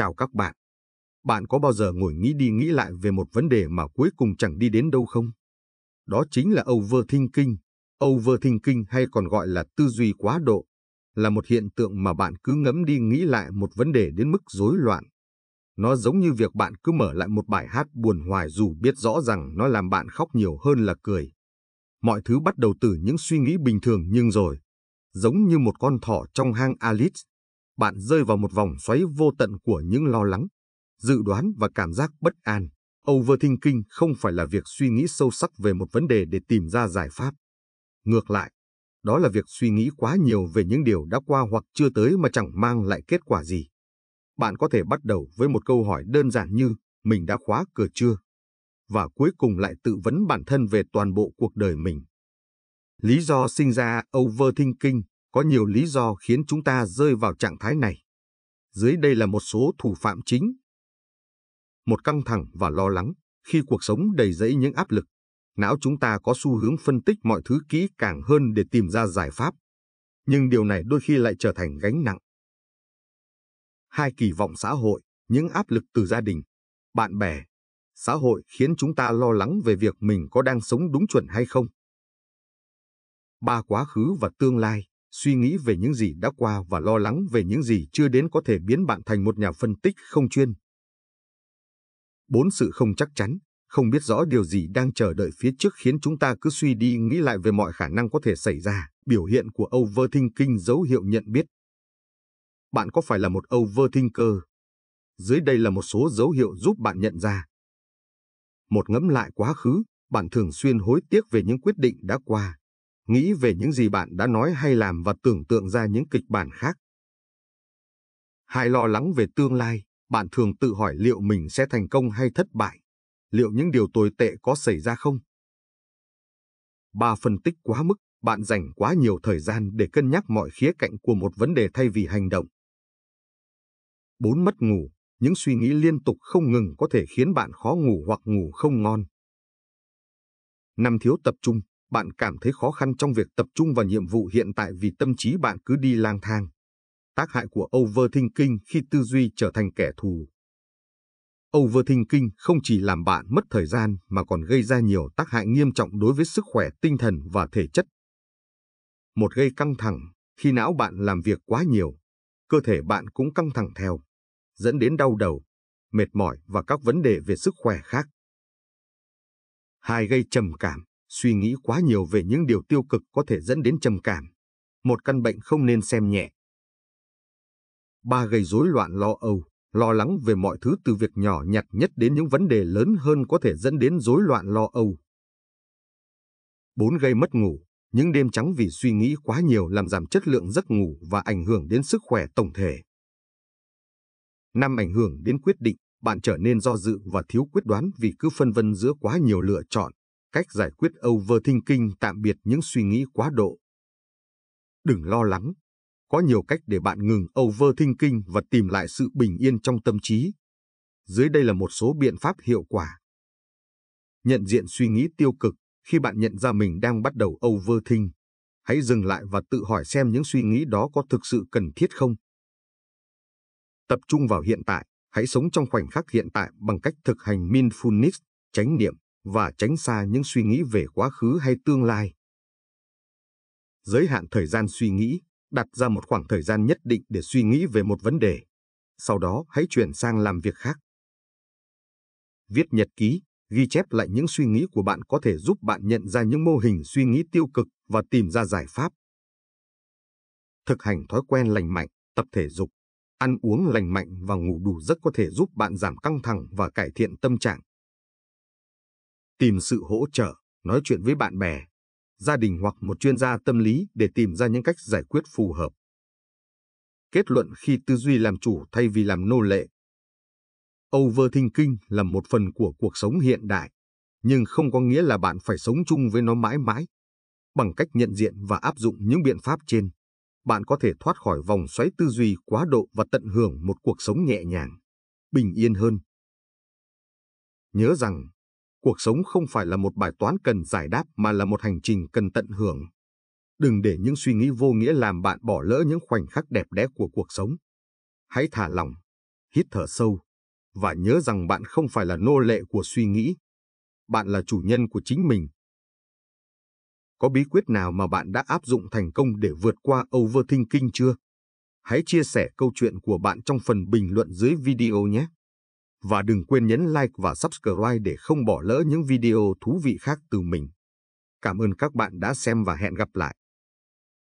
Chào các bạn! Bạn có bao giờ ngồi nghĩ đi nghĩ lại về một vấn đề mà cuối cùng chẳng đi đến đâu không? Đó chính là overthinking. Overthinking hay còn gọi là tư duy quá độ, là một hiện tượng mà bạn cứ ngẫm đi nghĩ lại một vấn đề đến mức rối loạn. Nó giống như việc bạn cứ mở lại một bài hát buồn hoài dù biết rõ rằng nó làm bạn khóc nhiều hơn là cười. Mọi thứ bắt đầu từ những suy nghĩ bình thường nhưng rồi, giống như một con thỏ trong hang Alice, bạn rơi vào một vòng xoáy vô tận của những lo lắng, dự đoán và cảm giác bất an. Overthinking không phải là việc suy nghĩ sâu sắc về một vấn đề để tìm ra giải pháp. Ngược lại, đó là việc suy nghĩ quá nhiều về những điều đã qua hoặc chưa tới mà chẳng mang lại kết quả gì. Bạn có thể bắt đầu với một câu hỏi đơn giản như mình đã khóa cửa chưa? Và cuối cùng lại tự vấn bản thân về toàn bộ cuộc đời mình. Lý do sinh ra overthinking có nhiều lý do khiến chúng ta rơi vào trạng thái này. Dưới đây là một số thủ phạm chính. Một căng thẳng và lo lắng, khi cuộc sống đầy dẫy những áp lực, não chúng ta có xu hướng phân tích mọi thứ kỹ càng hơn để tìm ra giải pháp. Nhưng điều này đôi khi lại trở thành gánh nặng. Hai kỳ vọng xã hội, những áp lực từ gia đình, bạn bè, xã hội khiến chúng ta lo lắng về việc mình có đang sống đúng chuẩn hay không. Ba quá khứ và tương lai, suy nghĩ về những gì đã qua và lo lắng về những gì chưa đến có thể biến bạn thành một nhà phân tích không chuyên. 4. Sự không chắc chắn, không biết rõ điều gì đang chờ đợi phía trước khiến chúng ta cứ suy đi nghĩ lại về mọi khả năng có thể xảy ra, biểu hiện của overthinking dấu hiệu nhận biết. Bạn có phải là một overthinker? Dưới đây là một số dấu hiệu giúp bạn nhận ra. Một ngẫm lại quá khứ, bạn thường xuyên hối tiếc về những quyết định đã qua, nghĩ về những gì bạn đã nói hay làm và tưởng tượng ra những kịch bản khác. Hai lo lắng về tương lai, bạn thường tự hỏi liệu mình sẽ thành công hay thất bại, liệu những điều tồi tệ có xảy ra không? Ba phân tích quá mức, bạn dành quá nhiều thời gian để cân nhắc mọi khía cạnh của một vấn đề thay vì hành động. Bốn Mất ngủ, những suy nghĩ liên tục không ngừng có thể khiến bạn khó ngủ hoặc ngủ không ngon. Năm Thiếu tập trung, bạn cảm thấy khó khăn trong việc tập trung vào nhiệm vụ hiện tại vì tâm trí bạn cứ đi lang thang. Tác hại của overthinking khi tư duy trở thành kẻ thù. Overthinking không chỉ làm bạn mất thời gian mà còn gây ra nhiều tác hại nghiêm trọng đối với sức khỏe tinh thần và thể chất. Một gây căng thẳng, khi não bạn làm việc quá nhiều, cơ thể bạn cũng căng thẳng theo, dẫn đến đau đầu, mệt mỏi và các vấn đề về sức khỏe khác. Hai gây trầm cảm, Suy nghĩ quá nhiều về những điều tiêu cực có thể dẫn đến trầm cảm, một căn bệnh không nên xem nhẹ. Ba gây rối loạn lo âu, lo lắng về mọi thứ từ việc nhỏ nhặt nhất đến những vấn đề lớn hơn có thể dẫn đến rối loạn lo âu. bốn Gây mất ngủ, những đêm trắng vì suy nghĩ quá nhiều làm giảm chất lượng giấc ngủ và ảnh hưởng đến sức khỏe tổng thể. năm Ảnh hưởng đến quyết định, bạn trở nên do dự và thiếu quyết đoán vì cứ phân vân giữa quá nhiều lựa chọn cách giải quyết overthinking tạm biệt những suy nghĩ quá độ. Đừng lo lắng, có nhiều cách để bạn ngừng overthinking và tìm lại sự bình yên trong tâm trí. Dưới đây là một số biện pháp hiệu quả. Nhận diện suy nghĩ tiêu cực khi bạn nhận ra mình đang bắt đầu overthink. Hãy dừng lại và tự hỏi xem những suy nghĩ đó có thực sự cần thiết không. Tập trung vào hiện tại, hãy sống trong khoảnh khắc hiện tại bằng cách thực hành mindfulness, chánh niệm và tránh xa những suy nghĩ về quá khứ hay tương lai. Giới hạn thời gian suy nghĩ đặt ra một khoảng thời gian nhất định để suy nghĩ về một vấn đề, sau đó hãy chuyển sang làm việc khác. Viết nhật ký, ghi chép lại những suy nghĩ của bạn có thể giúp bạn nhận ra những mô hình suy nghĩ tiêu cực và tìm ra giải pháp. Thực hành thói quen lành mạnh, tập thể dục, ăn uống lành mạnh và ngủ đủ giấc có thể giúp bạn giảm căng thẳng và cải thiện tâm trạng tìm sự hỗ trợ, nói chuyện với bạn bè, gia đình hoặc một chuyên gia tâm lý để tìm ra những cách giải quyết phù hợp. Kết luận khi tư duy làm chủ thay vì làm nô lệ. Overthinking là một phần của cuộc sống hiện đại, nhưng không có nghĩa là bạn phải sống chung với nó mãi mãi. Bằng cách nhận diện và áp dụng những biện pháp trên, bạn có thể thoát khỏi vòng xoáy tư duy quá độ và tận hưởng một cuộc sống nhẹ nhàng, bình yên hơn. Nhớ rằng, cuộc sống không phải là một bài toán cần giải đáp mà là một hành trình cần tận hưởng. Đừng để những suy nghĩ vô nghĩa làm bạn bỏ lỡ những khoảnh khắc đẹp đẽ của cuộc sống. Hãy thả lỏng, hít thở sâu, và nhớ rằng bạn không phải là nô lệ của suy nghĩ. Bạn là chủ nhân của chính mình. Có bí quyết nào mà bạn đã áp dụng thành công để vượt qua overthinking chưa? Hãy chia sẻ câu chuyện của bạn trong phần bình luận dưới video nhé! Và đừng quên nhấn like và subscribe để không bỏ lỡ những video thú vị khác từ mình. Cảm ơn các bạn đã xem và hẹn gặp lại.